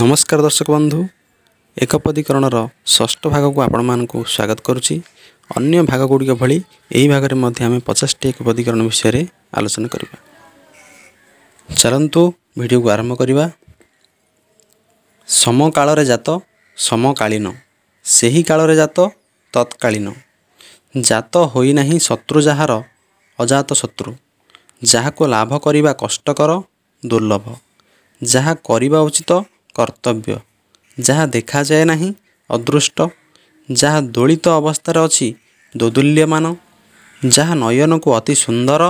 ନମସ୍କାର ଦର୍ଶକ ବନ୍ଧୁ ଏକପଦୀକରଣର ଷଷ୍ଠ ଭାଗକୁ ଆପଣମାନଙ୍କୁ ସ୍ୱାଗତ କରୁଛି ଅନ୍ୟ ଭାଗଗୁଡ଼ିକ ଭଳି ଏହି ଭାଗରେ ମଧ୍ୟ ଆମେ ପଚାଶଟି ଏକପଦୀକରଣ ବିଷୟରେ ଆଲୋଚନା କରିବା ଚାଲନ୍ତୁ ଭିଡ଼ିଓକୁ ଆରମ୍ଭ କରିବା ସମକାଳରେ ଜାତ ସମକାଳୀନ ସେହି କାଳରେ ଜାତ ତତ୍କାଳୀନ ଜାତ ହୋଇନାହିଁ ଶତ୍ରୁ ଯାହାର ଅଜାତ ଶତ୍ରୁ ଯାହାକୁ ଲାଭ କରିବା କଷ୍ଟକର ଦୁର୍ଲଭ ଯାହା କରିବା ଉଚିତ କର୍ତ୍ତବ୍ୟ ଯାହା ଦେଖାଯାଏ ନାହିଁ ଅଦୃଷ୍ଟ ଯାହା ଦୋଳିତ ଅବସ୍ଥାରେ ଅଛି ଦୋଦୁଲ୍ୟମାନ ଯାହା ନୟନକୁ ଅତି ସୁନ୍ଦର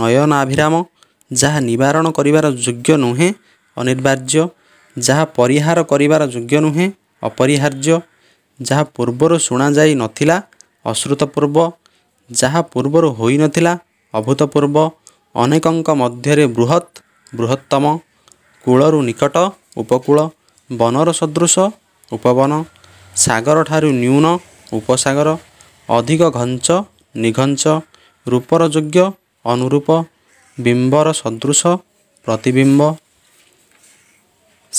ନୟନାଭିରାମ ଯାହା ନିବାରଣ କରିବାର ଯୋଗ୍ୟ ନୁହେଁ ଅନିର୍ବାର୍ଯ୍ୟ ଯାହା ପରିହାର କରିବାର ଯୋଗ୍ୟ ନୁହେଁ ଅପରିହାର୍ଯ୍ୟ ଯାହା ପୂର୍ବରୁ ଶୁଣାଯାଇନଥିଲା ଅଶ୍ରୁତପୂର୍ବ ଯାହା ପୂର୍ବରୁ ହୋଇନଥିଲା ଅଭୂତପୂର୍ବ ଅନେକଙ୍କ ମଧ୍ୟରେ ବୃହତ୍ ବୃହତ୍ତମ କୂଳରୁ ନିକଟ ଉପକୂଳ ବନର ସଦୃଶ ଉପବନ ସାଗର ଠାରୁ ନ୍ୟୁନ ଉପସାଗର ଅଧିକ ଘଞ୍ଚ ନିଘଞ୍ଚ ରୂପର ଯୋଗ୍ୟ ଅନୁରୂପ ବିମ୍ବର ସଦୃଶ ପ୍ରତିବିମ୍ବ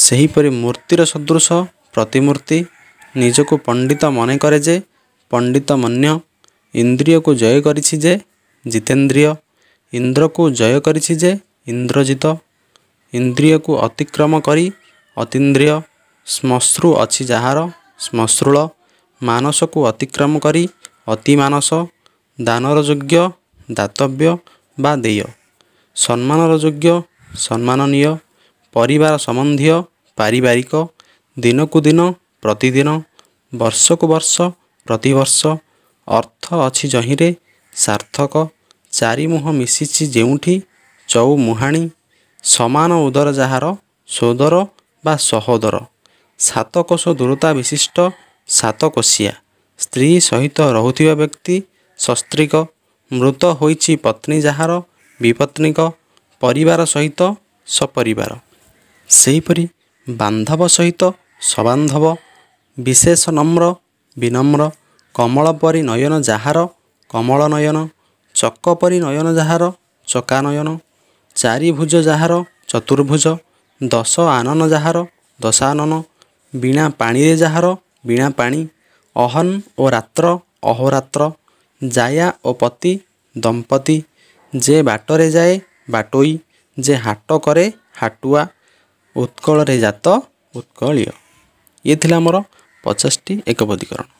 ସେହିପରି ମୂର୍ତ୍ତିର ସଦୃଶ ପ୍ରତିମୂର୍ତ୍ତି ନିଜକୁ ପଣ୍ଡିତ ମନେ କରେ ଯେ ପଣ୍ଡିତ ମନ୍ୟ ଇନ୍ଦ୍ରିୟକୁ ଜୟ କରିଛି ଯେ ଜିତେନ୍ଦ୍ରିୟ ଇନ୍ଦ୍ରକୁ ଜୟ କରିଛି ଯେ ଇନ୍ଦ୍ରଜିତ ଇନ୍ଦ୍ରିୟକୁ ଅତିକ୍ରମ କରି ଅତୀନ୍ଦ୍ରିୟ ଶ୍ମଶ୍ରୁ ଅଛି ଯାହାର ଶ୍ମଶ୍ରୁଳ ମାନସକୁ ଅତିକ୍ରମ କରି ଅତିମାନସ ଦାନର ଯୋଗ୍ୟ ଦାତବ୍ୟ ବା ଦେୟ ସମ୍ମାନର ଯୋଗ୍ୟ ସମ୍ମାନନୀୟ ପରିବାର ସମ୍ବନ୍ଧୀୟ ପାରିବାରିକ ଦିନକୁ ଦିନ ପ୍ରତିଦିନ ବର୍ଷକୁ ବର୍ଷ ପ୍ରତିବର୍ଷ ଅର୍ଥ ଅଛି ଜହିଁରେ ସାର୍ଥକ ଚାରି ମୁହଁ ମିଶିଛି ଯେଉଁଠି ଚଉ ମୁହାଣି ସମାନ ଉଦର ଯାହାର ସୋଦର ବା ସହୋଦର ସାତକୋଷ ଦୂରତା ବିଶିଷ୍ଟ ସାତକୋଷିଆ ସ୍ତ୍ରୀ ସହିତ ରହୁଥିବା ବ୍ୟକ୍ତି ସସ୍ତ୍ରୀକ ମୃତ ହୋଇଛି ପତ୍ନୀ ଯାହାର ବିପତ୍ନୀକ ପରିବାର ସହିତ ସପରିବାର ସେହିପରି ବାନ୍ଧବ ସହିତ ସବାନ୍ଧବ ବିଶେଷ ନମ୍ର ବିନମ୍ର କମଳ ପରି ନୟନ ଯାହାର କମଳ ନୟନ ଚକ ପରି ନୟନ ଯାହାର ଚକା ନୟନ ଚାରିଭୁଜ ଯାହାର ଚତୁର୍ଭୁଜ ଦଶ ଆନନ ଯାହାର ଦଶାନନ ବିଣା ପାଣିରେ ଯାହାର ବିଣା ପାଣି ଅହନ ଓ ରାତ୍ର ଅହୋରାତ୍ର ଜାୟା ଓ ପତି ଦମ୍ପତି ଯେ ବାଟରେ ଯାଏ ବାଟୋଇ ଯେ ହାଟ କରେ ହାଟୁଆ ଉତ୍କଳରେ ଜାତ ଉତ୍କଳୀୟ ଇଏ ଥିଲା ଆମର ପଚାଶଟି ଏକପଦୀକରଣ